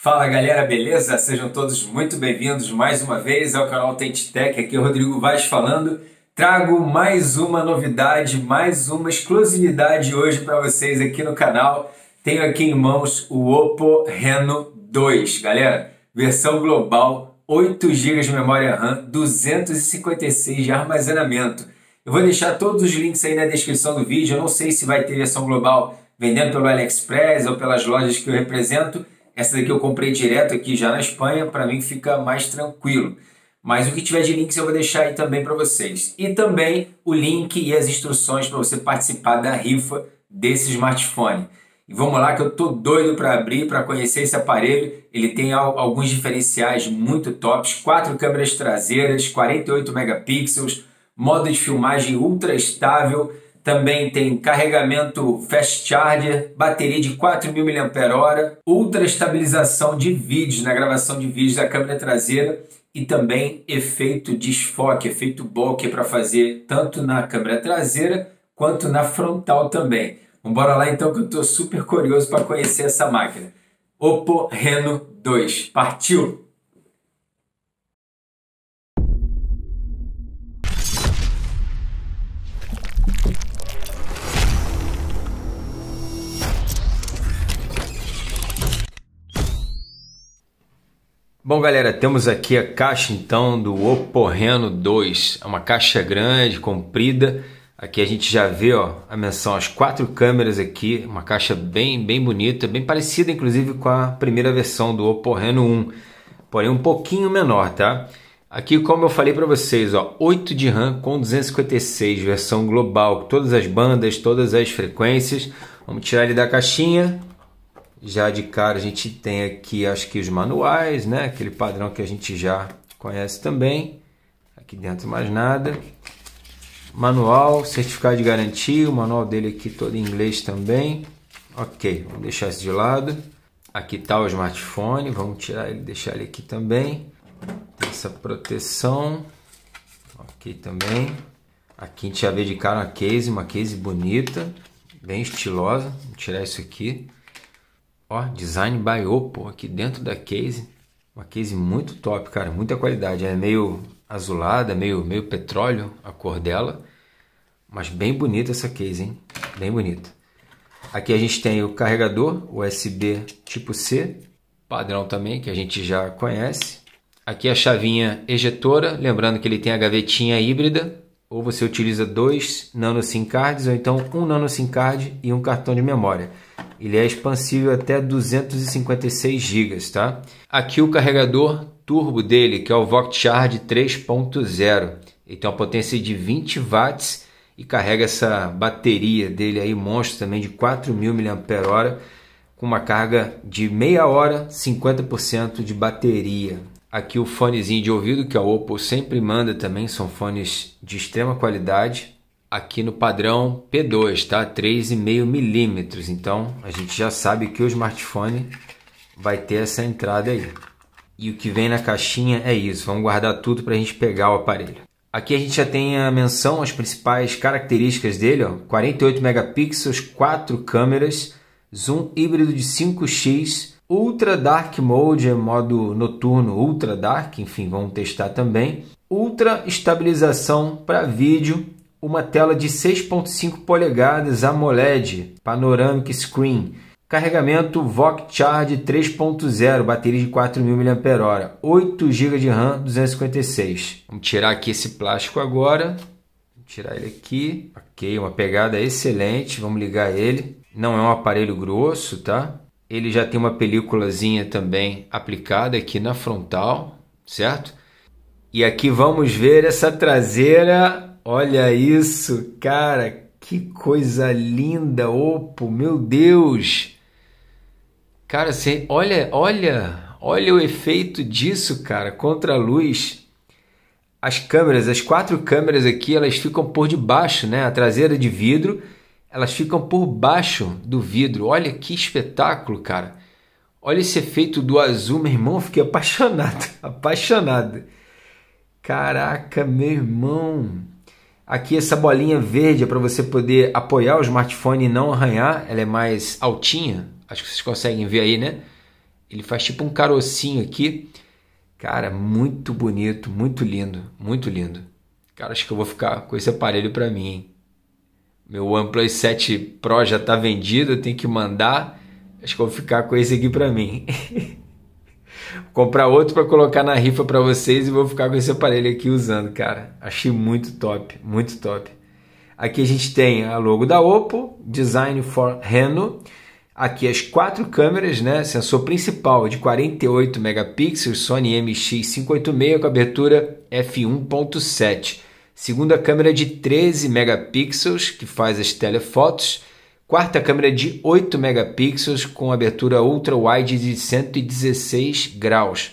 Fala galera, beleza? Sejam todos muito bem-vindos mais uma vez ao canal Tech. Aqui é o Rodrigo Vaz falando. Trago mais uma novidade, mais uma exclusividade hoje para vocês aqui no canal. Tenho aqui em mãos o Oppo Reno 2, galera. Versão global, 8 GB de memória RAM, 256 de armazenamento. Eu vou deixar todos os links aí na descrição do vídeo. Eu não sei se vai ter versão global vendendo pelo AliExpress ou pelas lojas que eu represento essa daqui eu comprei direto aqui já na Espanha, para mim fica mais tranquilo. Mas o que tiver de links eu vou deixar aí também para vocês. E também o link e as instruções para você participar da rifa desse smartphone. E vamos lá que eu tô doido para abrir, para conhecer esse aparelho. Ele tem alguns diferenciais muito tops, quatro câmeras traseiras, 48 megapixels, modo de filmagem ultra estável, também tem carregamento fast charger, bateria de 4.000 mAh, ultra estabilização de vídeos, na né? gravação de vídeos da câmera traseira e também efeito desfoque, efeito bokeh para fazer tanto na câmera traseira quanto na frontal também. Bora lá então que eu estou super curioso para conhecer essa máquina. Oppo Reno 2, partiu! Bom, galera, temos aqui a caixa então do Oppo Reno 2. É uma caixa grande, comprida. Aqui a gente já vê ó, a menção às quatro câmeras aqui, uma caixa bem, bem bonita, bem parecida inclusive com a primeira versão do Oppo Reno 1, porém um pouquinho menor, tá? Aqui, como eu falei para vocês, ó, 8 de RAM com 256, versão global, todas as bandas, todas as frequências. Vamos tirar ele da caixinha, já de cara a gente tem aqui, acho que os manuais, né? Aquele padrão que a gente já conhece também. Aqui dentro mais nada. Manual, certificado de garantia, o manual dele aqui todo em inglês também. Ok, vamos deixar isso de lado. Aqui está o smartphone, vamos tirar ele, deixar ele aqui também. Essa proteção, ok também. Aqui a gente já vê de cara uma case, uma case bonita, bem estilosa. vamos tirar isso aqui. Ó, design by Oppo aqui dentro da case. Uma case muito top, cara, muita qualidade. É meio azulada, meio, meio petróleo a cor dela. Mas bem bonita essa case, hein? Bem bonita. Aqui a gente tem o carregador USB tipo C, padrão também, que a gente já conhece. Aqui a chavinha ejetora, lembrando que ele tem a gavetinha híbrida, ou você utiliza dois nano SIM cards, ou então um nano SIM card e um cartão de memória. Ele é expansível até 256 GB, tá? Aqui o carregador turbo dele, que é o VocCharge 3.0. Ele tem uma potência de 20 watts e carrega essa bateria dele aí, monstro também, de 4.000 mAh, com uma carga de meia hora, 50% de bateria. Aqui o fonezinho de ouvido que a Oppo sempre manda também, são fones de extrema qualidade, aqui no padrão P2, tá? 3,5 milímetros. Então a gente já sabe que o smartphone vai ter essa entrada aí. E o que vem na caixinha é isso. Vamos guardar tudo para a gente pegar o aparelho. Aqui a gente já tem a menção as principais características dele, ó. 48 megapixels, 4 câmeras, zoom híbrido de 5x, ultra dark mode, é modo noturno ultra dark, enfim, vamos testar também. Ultra estabilização para vídeo, uma tela de 6.5 polegadas AMOLED, Panoramic Screen, carregamento VOC Charge 3.0, bateria de 4.000 mAh, 8 GB de RAM, 256. Vamos tirar aqui esse plástico agora, Vou tirar ele aqui, ok, uma pegada excelente, vamos ligar ele. Não é um aparelho grosso, tá? Ele já tem uma películazinha também aplicada aqui na frontal, certo? E aqui vamos ver essa traseira Olha isso, cara, que coisa linda, opo, meu Deus. Cara, você olha, olha, olha o efeito disso, cara, contra a luz. As câmeras, as quatro câmeras aqui, elas ficam por debaixo, né? A traseira de vidro, elas ficam por baixo do vidro. Olha que espetáculo, cara. Olha esse efeito do azul, meu irmão, fiquei apaixonado, apaixonado. Caraca, meu irmão. Aqui essa bolinha verde é para você poder apoiar o smartphone e não arranhar. Ela é mais altinha. Acho que vocês conseguem ver aí, né? Ele faz tipo um carocinho aqui. Cara, muito bonito, muito lindo, muito lindo. Cara, acho que eu vou ficar com esse aparelho para mim. Hein? Meu OnePlus 7 Pro já está vendido, eu tenho que mandar. Acho que eu vou ficar com esse aqui para mim. Vou comprar outro para colocar na rifa para vocês e vou ficar com esse aparelho aqui usando, cara. Achei muito top, muito top. Aqui a gente tem a logo da Oppo, Design for Reno. Aqui as quatro câmeras, né? Sensor principal de 48 megapixels, Sony MX586 com abertura f1.7. Segunda câmera de 13 megapixels que faz as telefotos Quarta câmera de 8 megapixels com abertura ultra-wide de 116 graus.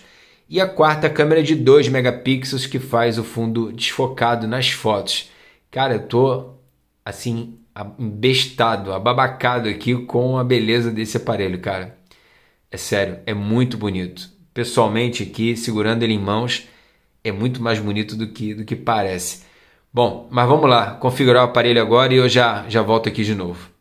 E a quarta câmera de 2 megapixels que faz o fundo desfocado nas fotos. Cara, eu tô assim bestado, ababacado aqui com a beleza desse aparelho, cara. É sério, é muito bonito. Pessoalmente aqui, segurando ele em mãos, é muito mais bonito do que do que parece. Bom, mas vamos lá, configurar o aparelho agora e eu já já volto aqui de novo.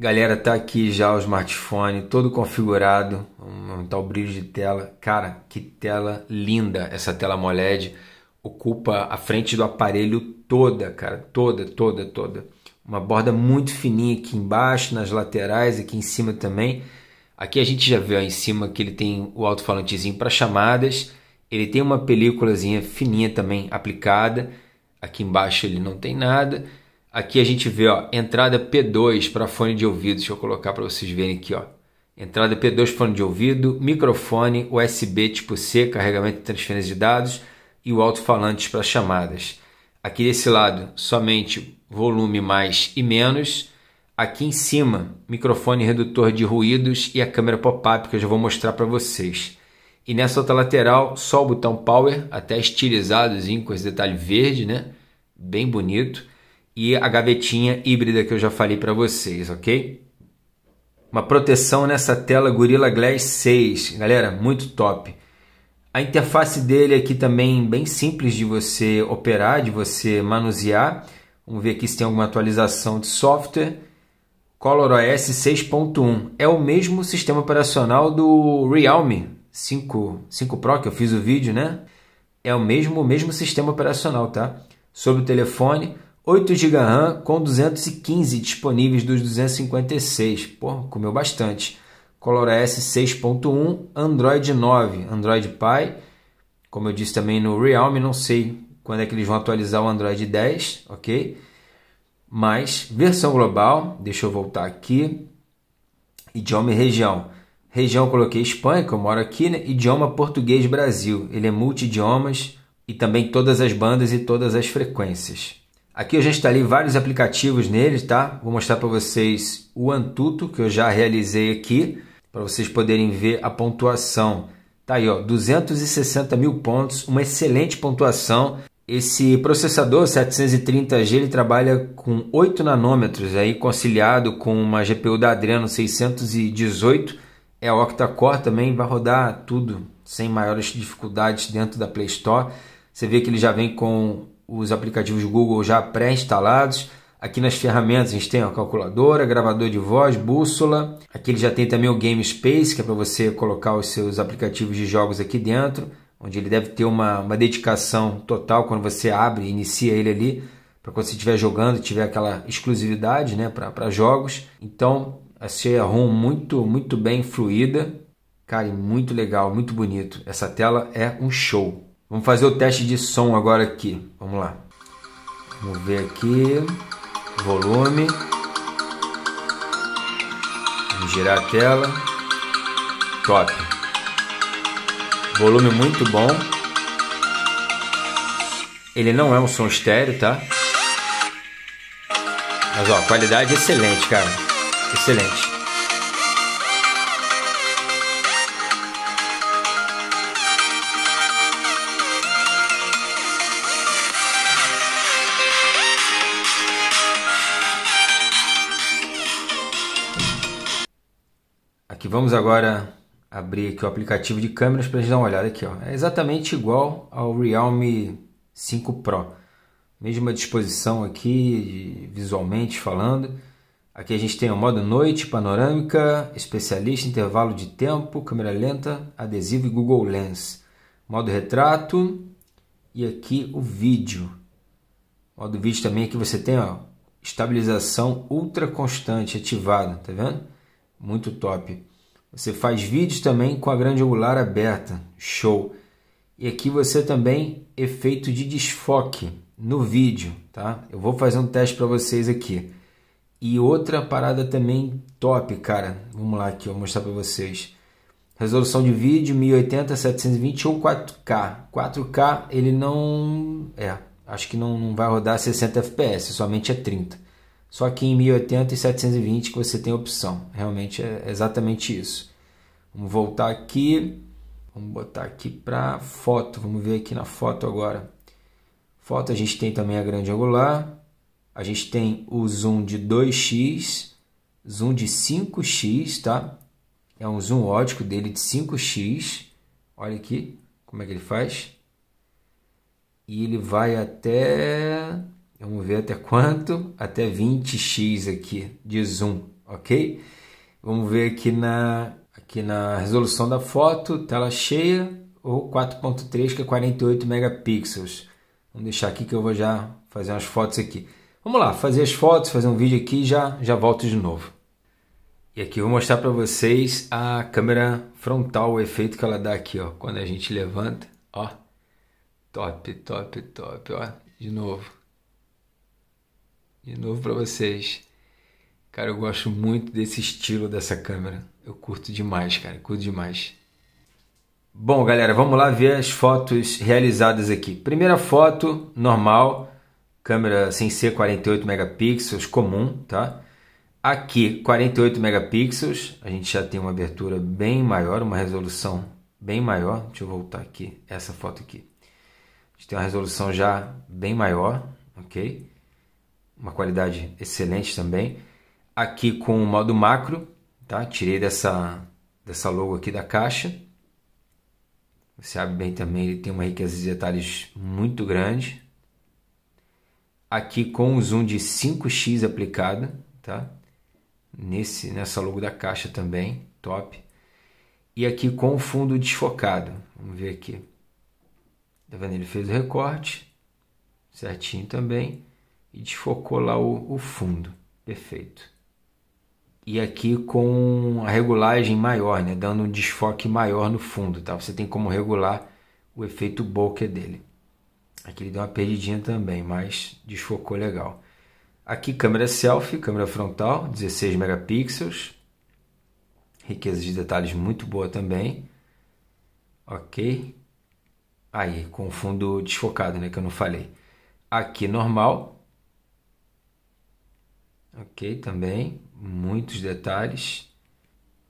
Galera, tá aqui já o smartphone todo configurado, um, um tal brilho de tela. Cara, que tela linda essa tela AMOLED. Ocupa a frente do aparelho toda, cara, toda, toda, toda. Uma borda muito fininha aqui embaixo, nas laterais, aqui em cima também. Aqui a gente já vê ó, em cima que ele tem o alto-falantezinho para chamadas. Ele tem uma películazinha fininha também aplicada. Aqui embaixo ele não tem nada Aqui a gente vê, ó, entrada P2 para fone de ouvido. Deixa eu colocar para vocês verem aqui, ó. Entrada P2 fone de ouvido, microfone USB tipo C, carregamento e transferência de dados e o alto-falante para chamadas. Aqui desse lado, somente volume mais e menos. Aqui em cima, microfone redutor de ruídos e a câmera pop-up que eu já vou mostrar para vocês. E nessa outra lateral, só o botão power, até estilizadozinho com esse detalhe verde, né? Bem bonito e a gavetinha híbrida que eu já falei para vocês, ok? Uma proteção nessa tela Gorilla Glass 6, galera, muito top. A interface dele aqui também bem simples de você operar, de você manusear. Vamos ver aqui se tem alguma atualização de software. Color OS 6.1 é o mesmo sistema operacional do Realme 5, 5 Pro que eu fiz o vídeo, né? É o mesmo, o mesmo sistema operacional, tá? Sobre o telefone, 8 GB RAM com 215 disponíveis dos 256. Pô, comeu bastante. Color S 6.1, Android 9, Android Pie. Como eu disse também no Realme, não sei quando é que eles vão atualizar o Android 10, ok? Mas versão global, deixa eu voltar aqui. Idioma e região. Região coloquei Espanha, que eu moro aqui, né? Idioma português Brasil. Ele é multi-idiomas e também todas as bandas e todas as frequências. Aqui eu já instalei vários aplicativos neles, tá? Vou mostrar para vocês o Antuto que eu já realizei aqui, para vocês poderem ver a pontuação. Tá aí, ó, 260 mil pontos, uma excelente pontuação. Esse processador 730G ele trabalha com 8 nanômetros, aí conciliado com uma GPU da Adreno 618, é octa-core também, vai rodar tudo sem maiores dificuldades dentro da Play Store. Você vê que ele já vem com os aplicativos Google já pré-instalados. Aqui nas ferramentas a gente tem a calculadora, gravador de voz, bússola. Aqui ele já tem também o Game Space, que é para você colocar os seus aplicativos de jogos aqui dentro, onde ele deve ter uma, uma dedicação total quando você abre e inicia ele ali, para quando você estiver jogando, tiver aquela exclusividade né, para jogos. Então, achei a ROM muito, muito bem fluida. Cara, e muito legal, muito bonito. Essa tela é um show. Vamos fazer o teste de som agora aqui. Vamos lá. Vamos ver aqui. Volume. Vamos girar a tela. Top. Volume muito bom. Ele não é um som estéreo, tá? Mas ó, qualidade excelente, cara. Excelente. Vamos agora abrir aqui o aplicativo de câmeras para a gente dar uma olhada aqui. Ó. É exatamente igual ao Realme 5 Pro. Mesma disposição aqui, visualmente falando. Aqui a gente tem o modo noite, panorâmica, especialista, intervalo de tempo, câmera lenta, adesivo e Google Lens. Modo retrato e aqui o vídeo. Modo vídeo também que você tem ó, estabilização ultra constante ativada, tá vendo? Muito top. Você faz vídeos também com a grande angular aberta. Show! E aqui você também efeito de desfoque no vídeo, tá? Eu vou fazer um teste para vocês aqui. E outra parada também top, cara. Vamos lá aqui, eu vou mostrar para vocês. Resolução de vídeo 1080, 720 ou 4K. 4K ele não é, acho que não, não vai rodar 60 FPS, somente é 30. Só que em 1080 e 720 que você tem opção. Realmente é exatamente isso. Vamos voltar aqui. Vamos botar aqui para foto. Vamos ver aqui na foto agora. Foto a gente tem também a grande angular. A gente tem o zoom de 2x, zoom de 5x, tá? É um zoom ótico dele de 5x. Olha aqui como é que ele faz. E ele vai até Vamos ver até quanto? Até 20x aqui de zoom, ok? Vamos ver aqui na, aqui na resolução da foto, tela cheia ou 4.3 que é 48 megapixels. Vamos deixar aqui que eu vou já fazer umas fotos aqui. Vamos lá, fazer as fotos, fazer um vídeo aqui e já, já volto de novo. E aqui eu vou mostrar para vocês a câmera frontal, o efeito que ela dá aqui, ó. Quando a gente levanta, ó. Top, top, top, ó. De novo de novo para vocês. Cara, eu gosto muito desse estilo dessa câmera. Eu curto demais, cara, curto demais. Bom, galera, vamos lá ver as fotos realizadas aqui. Primeira foto, normal, câmera sem ser 48 megapixels, comum, tá? Aqui, 48 megapixels, a gente já tem uma abertura bem maior, uma resolução bem maior. Deixa eu voltar aqui, essa foto aqui. A gente tem uma resolução já bem maior, ok? uma qualidade excelente também. Aqui com o modo macro, tá? Tirei dessa, dessa logo aqui da caixa. Você abre bem também, ele tem uma riqueza de detalhes muito grande. Aqui com o zoom de 5x aplicado, tá? Nesse, nessa logo da caixa também, top. E aqui com o fundo desfocado, vamos ver aqui. Tá vendo? Ele fez o recorte, certinho também e desfocou lá o, o fundo. Perfeito. E aqui com a regulagem maior, né? dando um desfoque maior no fundo. Tá? Você tem como regular o efeito bokeh dele. Aqui ele deu uma perdidinha também, mas desfocou legal. Aqui câmera selfie, câmera frontal, 16 megapixels. Riqueza de detalhes muito boa também. Ok. Aí, com fundo desfocado, né, que eu não falei. Aqui normal, Ok, também muitos detalhes,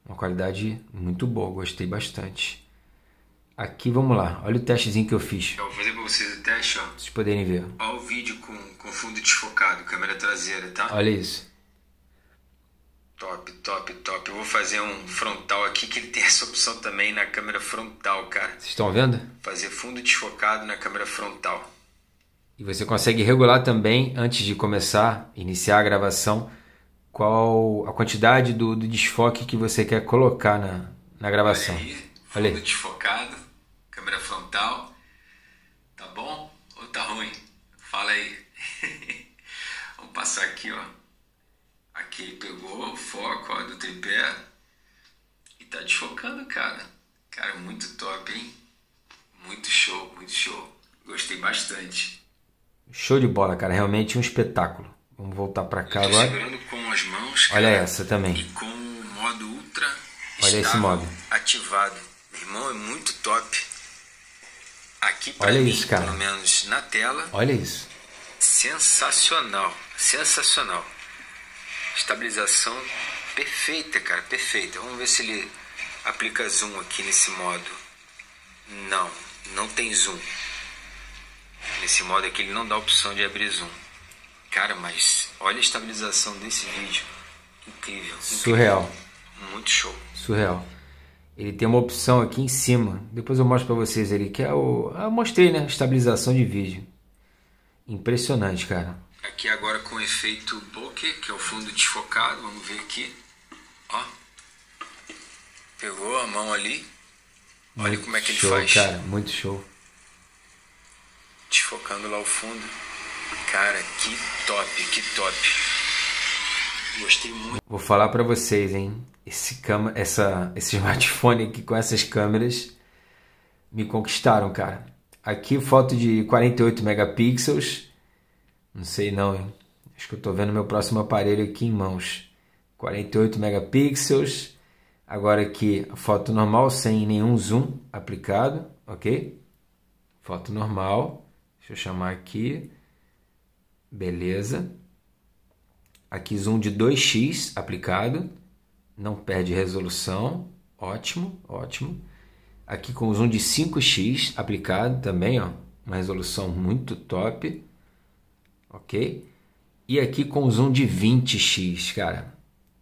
uma qualidade muito boa, gostei bastante. Aqui vamos lá, olha o testezinho que eu fiz. Eu vou fazer pra vocês o teste, ó. vocês poderem ver. Olha o vídeo com, com fundo desfocado, câmera traseira, tá? Olha isso. Top, top, top. Eu vou fazer um frontal aqui que ele tem essa opção também na câmera frontal, cara. Vocês estão vendo? Fazer fundo desfocado na câmera frontal. E você consegue regular também, antes de começar, iniciar a gravação, qual a quantidade do, do desfoque que você quer colocar na, na gravação. Olha aí, fundo desfocado, câmera frontal. Tá bom ou tá ruim? Fala aí. Vamos passar aqui, ó. Aqui ele pegou o foco ó, do tripé e tá desfocando, cara. Cara, muito top, hein? Muito show, muito show. Gostei bastante. Show de bola, cara. Realmente um espetáculo. Vamos voltar para cá agora. Segurando com as mãos, cara, Olha essa também. E com o modo ultra Olha esse modo. ativado. Meu irmão, é muito top. Aqui para Olha mim, isso, cara. pelo menos na tela. Olha isso. Sensacional, sensacional. Estabilização perfeita, cara, perfeita. Vamos ver se ele aplica zoom aqui nesse modo. Não, não tem zoom esse modo aqui é ele não dá a opção de abrir zoom. Cara, mas olha a estabilização desse vídeo. Incrível. Surreal. Incrível. Muito show. Surreal. Ele tem uma opção aqui em cima. Depois eu mostro para vocês ele que é o. Ah, mostrei, né? Estabilização de vídeo. Impressionante, cara. Aqui agora com o efeito bokeh, que é o fundo desfocado. Vamos ver aqui. Ó. Pegou a mão ali. Olha muito como é que ele show, faz. Cara, muito show desfocando lá ao fundo. Cara, que top, que top. Gostei muito. Vou falar para vocês, hein? Esse, cama, essa, esse smartphone aqui com essas câmeras me conquistaram, cara. Aqui foto de 48 megapixels. Não sei não, hein? Acho que eu tô vendo meu próximo aparelho aqui em mãos. 48 megapixels. Agora aqui foto normal sem nenhum zoom aplicado, ok? Foto normal. Deixa eu chamar aqui. Beleza. Aqui zoom de 2x aplicado. Não perde resolução. Ótimo, ótimo. Aqui com zoom de 5x aplicado também, ó. Uma resolução muito top. Ok? E aqui com zoom de 20x, cara.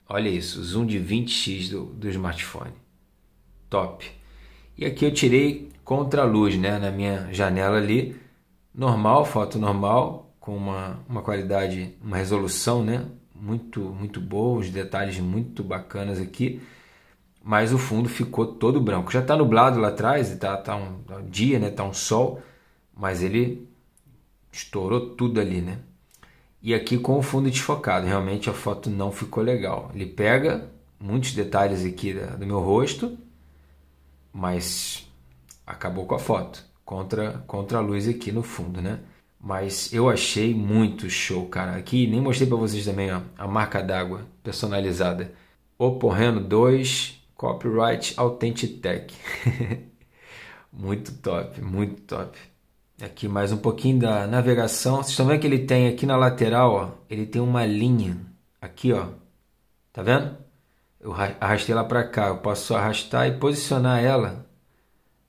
Olha isso, zoom de 20x do, do smartphone. Top. E aqui eu tirei contra a luz, né? Na minha janela ali normal, foto normal, com uma, uma qualidade, uma resolução né? muito, muito boa, os detalhes muito bacanas aqui, mas o fundo ficou todo branco. Já está nublado lá atrás, está tá um, tá um dia, né? tá um sol, mas ele estourou tudo ali, né? E aqui com o fundo desfocado, realmente a foto não ficou legal. Ele pega muitos detalhes aqui do meu rosto, mas acabou com a foto contra, contra a luz aqui no fundo, né? Mas eu achei muito show, cara. Aqui nem mostrei para vocês também ó, a marca d'água personalizada. Oporreno 2 Copyright Authentic muito top, muito top. Aqui mais um pouquinho da navegação. Vocês estão vendo que ele tem aqui na lateral, ó, ele tem uma linha. Aqui, ó. Tá vendo? Eu arrastei ela para cá. Eu posso arrastar e posicionar ela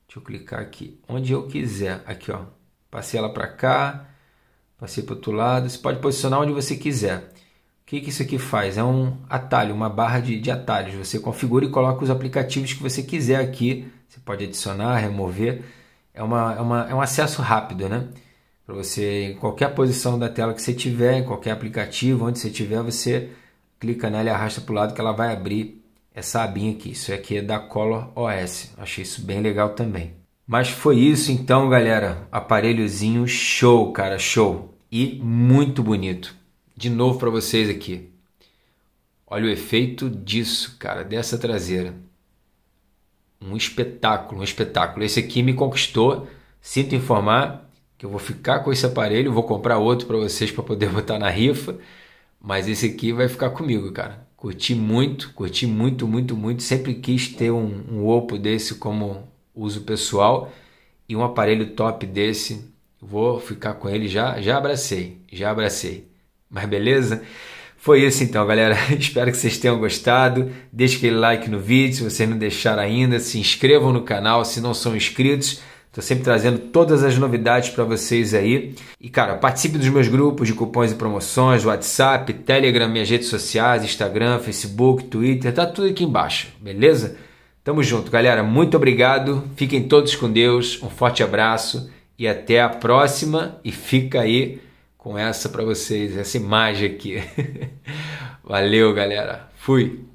Deixa eu clicar aqui, onde eu quiser. Aqui, ó. Passei ela para cá, passei para o outro lado. Você pode posicionar onde você quiser. O que, que isso aqui faz? É um atalho, uma barra de, de atalhos. Você configura e coloca os aplicativos que você quiser aqui. Você pode adicionar, remover. É, uma, é, uma, é um acesso rápido, né? Para você, em qualquer posição da tela que você tiver, em qualquer aplicativo, onde você tiver, você clica nela e arrasta para o lado que ela vai abrir essa é abinha aqui. Isso aqui é da Color OS. Achei isso bem legal também. Mas foi isso então, galera. Aparelhozinho show, cara, show. E muito bonito. De novo para vocês aqui. Olha o efeito disso, cara, dessa traseira. Um espetáculo, um espetáculo. Esse aqui me conquistou. Sinto informar que eu vou ficar com esse aparelho, vou comprar outro para vocês para poder botar na rifa, mas esse aqui vai ficar comigo, cara. Curti muito, curti muito, muito, muito. Sempre quis ter um, um Oppo desse como uso pessoal e um aparelho top desse. Vou ficar com ele já, já abracei, já abracei. Mas beleza? Foi isso então, galera. Espero que vocês tenham gostado. Deixe aquele like no vídeo se vocês não deixaram ainda. Se inscrevam no canal se não são inscritos. Estou sempre trazendo todas as novidades para vocês aí. E, cara, participe dos meus grupos de cupons e promoções, WhatsApp, Telegram, minhas redes sociais, Instagram, Facebook, Twitter, tá tudo aqui embaixo, beleza? Tamo junto, galera. Muito obrigado. Fiquem todos com Deus. Um forte abraço e até a próxima. E fica aí com essa para vocês, essa imagem aqui. Valeu, galera. Fui.